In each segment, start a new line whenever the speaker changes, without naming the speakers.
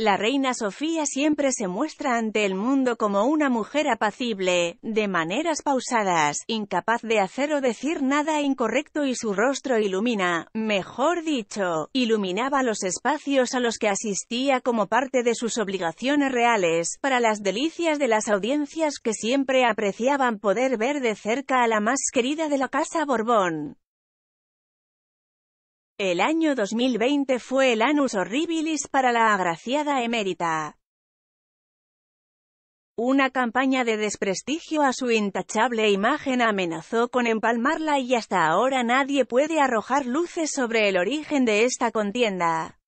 La reina Sofía siempre se muestra ante el mundo como una mujer apacible, de maneras pausadas, incapaz de hacer o decir nada incorrecto y su rostro ilumina, mejor dicho, iluminaba los espacios a los que asistía como parte de sus obligaciones reales, para las delicias de las audiencias que siempre apreciaban poder ver de cerca a la más querida de la casa Borbón. El año 2020 fue el Anus Horribilis para la agraciada emérita. Una campaña de desprestigio a su intachable imagen amenazó con empalmarla y hasta ahora nadie puede arrojar luces sobre el origen de esta contienda.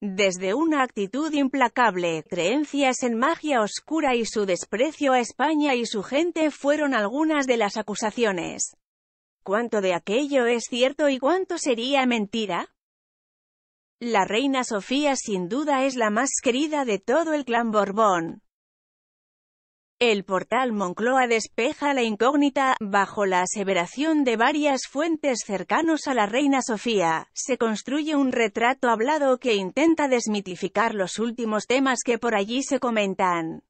Desde una actitud implacable, creencias en magia oscura y su desprecio a España y su gente fueron algunas de las acusaciones. ¿Cuánto de aquello es cierto y cuánto sería mentira? La reina Sofía sin duda es la más querida de todo el clan Borbón. El portal Moncloa despeja la incógnita, bajo la aseveración de varias fuentes cercanos a la reina Sofía, se construye un retrato hablado que intenta desmitificar los últimos temas que por allí se comentan.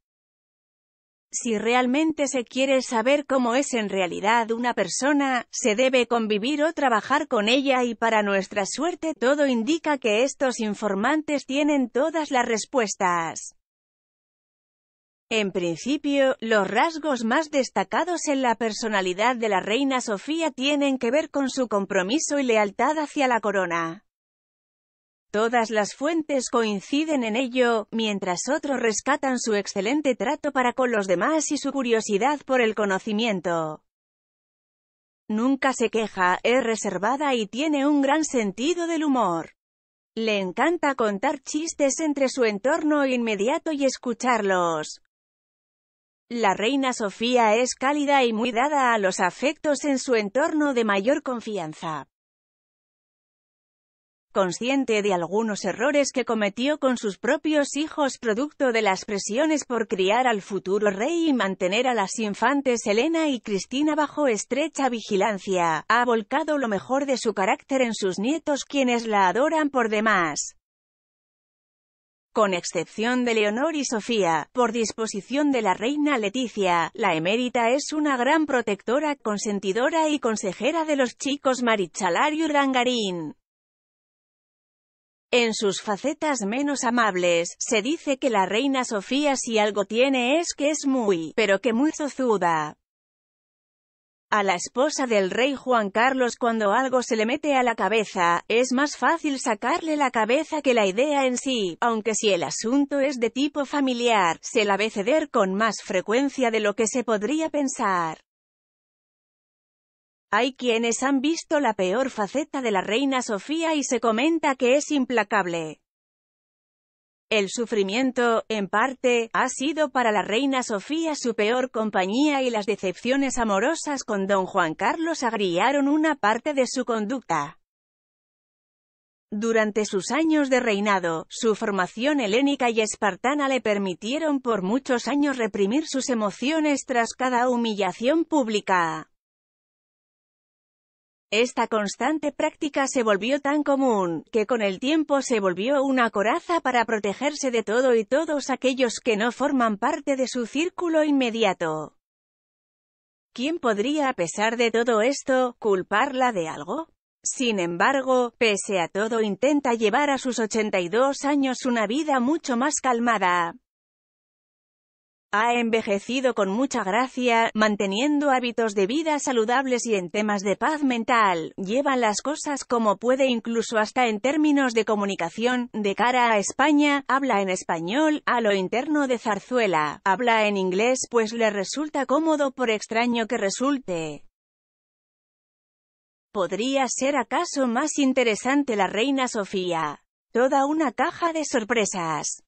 Si realmente se quiere saber cómo es en realidad una persona, se debe convivir o trabajar con ella y para nuestra suerte todo indica que estos informantes tienen todas las respuestas. En principio, los rasgos más destacados en la personalidad de la reina Sofía tienen que ver con su compromiso y lealtad hacia la corona. Todas las fuentes coinciden en ello, mientras otros rescatan su excelente trato para con los demás y su curiosidad por el conocimiento. Nunca se queja, es reservada y tiene un gran sentido del humor. Le encanta contar chistes entre su entorno inmediato y escucharlos. La reina Sofía es cálida y muy dada a los afectos en su entorno de mayor confianza consciente de algunos errores que cometió con sus propios hijos producto de las presiones por criar al futuro rey y mantener a las infantes Elena y Cristina bajo estrecha vigilancia, ha volcado lo mejor de su carácter en sus nietos quienes la adoran por demás con excepción de Leonor y Sofía, por disposición de la reina Leticia, la emérita es una gran protectora, consentidora y consejera de los chicos Marichalar y Urdangarín. En sus facetas menos amables, se dice que la reina Sofía si algo tiene es que es muy, pero que muy zozuda. A la esposa del rey Juan Carlos cuando algo se le mete a la cabeza, es más fácil sacarle la cabeza que la idea en sí, aunque si el asunto es de tipo familiar, se la ve ceder con más frecuencia de lo que se podría pensar. Hay quienes han visto la peor faceta de la reina Sofía y se comenta que es implacable. El sufrimiento, en parte, ha sido para la reina Sofía su peor compañía y las decepciones amorosas con don Juan Carlos agriaron una parte de su conducta. Durante sus años de reinado, su formación helénica y espartana le permitieron por muchos años reprimir sus emociones tras cada humillación pública. Esta constante práctica se volvió tan común, que con el tiempo se volvió una coraza para protegerse de todo y todos aquellos que no forman parte de su círculo inmediato. ¿Quién podría, a pesar de todo esto, culparla de algo? Sin embargo, pese a todo intenta llevar a sus 82 años una vida mucho más calmada. Ha envejecido con mucha gracia, manteniendo hábitos de vida saludables y en temas de paz mental, lleva las cosas como puede incluso hasta en términos de comunicación, de cara a España, habla en español, a lo interno de Zarzuela, habla en inglés pues le resulta cómodo por extraño que resulte. ¿Podría ser acaso más interesante la reina Sofía? Toda una caja de sorpresas.